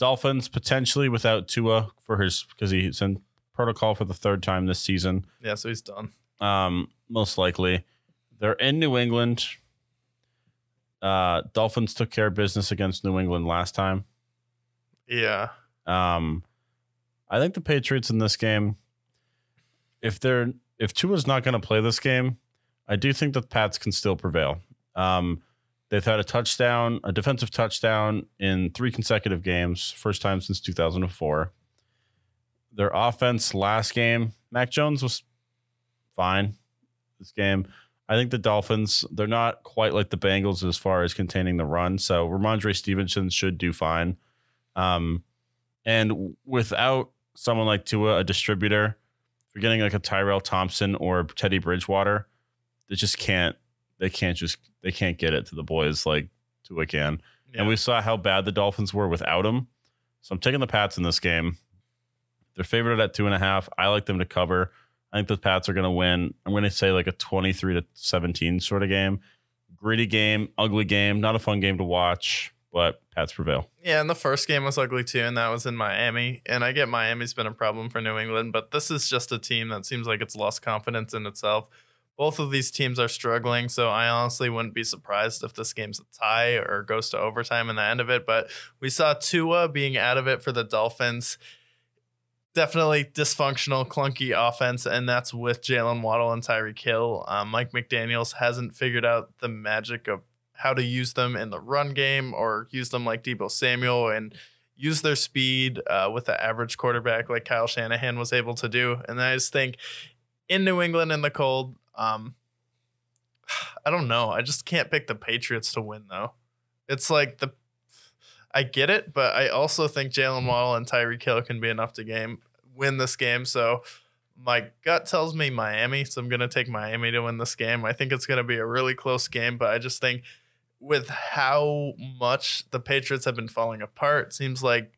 Dolphins potentially without Tua for his because he's in protocol for the third time this season. Yeah, so he's done. Um, most likely, they're in New England. Uh, Dolphins took care of business against New England last time. Yeah. Um, I think the Patriots in this game, if they're if Tua's not going to play this game, I do think that Pats can still prevail. Um, They've had a touchdown, a defensive touchdown in three consecutive games, first time since 2004. Their offense last game, Mac Jones was fine this game. I think the Dolphins, they're not quite like the Bengals as far as containing the run. So Ramondre Stevenson should do fine. Um, and without someone like Tua, a distributor, forgetting you're getting like a Tyrell Thompson or Teddy Bridgewater, they just can't they can't just they can't get it to the boys like Tua can. Yeah. And we saw how bad the Dolphins were without him. So I'm taking the Pats in this game. They're favored at two and a half. I like them to cover. I think the Pats are going to win. I'm going to say like a 23 to 17 sort of game. Gritty game, ugly game, not a fun game to watch, but Pats prevail. Yeah, and the first game was ugly too, and that was in Miami. And I get Miami's been a problem for New England, but this is just a team that seems like it's lost confidence in itself both of these teams are struggling, so I honestly wouldn't be surprised if this game's a tie or goes to overtime in the end of it. But we saw Tua being out of it for the Dolphins. Definitely dysfunctional, clunky offense, and that's with Jalen Waddle and Tyree Kill. Um, Mike McDaniels hasn't figured out the magic of how to use them in the run game or use them like Debo Samuel and use their speed uh, with the average quarterback like Kyle Shanahan was able to do. And I just think in New England in the cold, um, I don't know. I just can't pick the Patriots to win though. It's like the I get it, but I also think Jalen Waddle and Tyreek Hill can be enough to game win this game. So my gut tells me Miami, so I'm gonna take Miami to win this game. I think it's gonna be a really close game, but I just think with how much the Patriots have been falling apart, seems like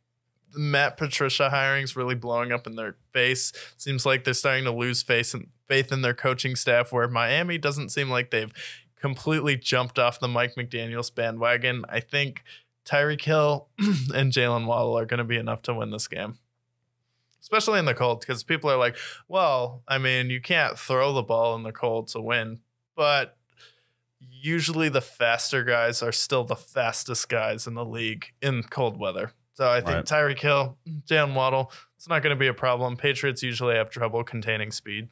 Matt Patricia hiring is really blowing up in their face. Seems like they're starting to lose faith in, faith in their coaching staff, where Miami doesn't seem like they've completely jumped off the Mike McDaniels bandwagon. I think Tyreek Hill and Jalen Waddle are going to be enough to win this game. Especially in the cold, because people are like, well, I mean, you can't throw the ball in the cold to win, but usually the faster guys are still the fastest guys in the league in cold weather. So I think right. Tyreek Hill, Dan Waddle, it's not going to be a problem. Patriots usually have trouble containing speed.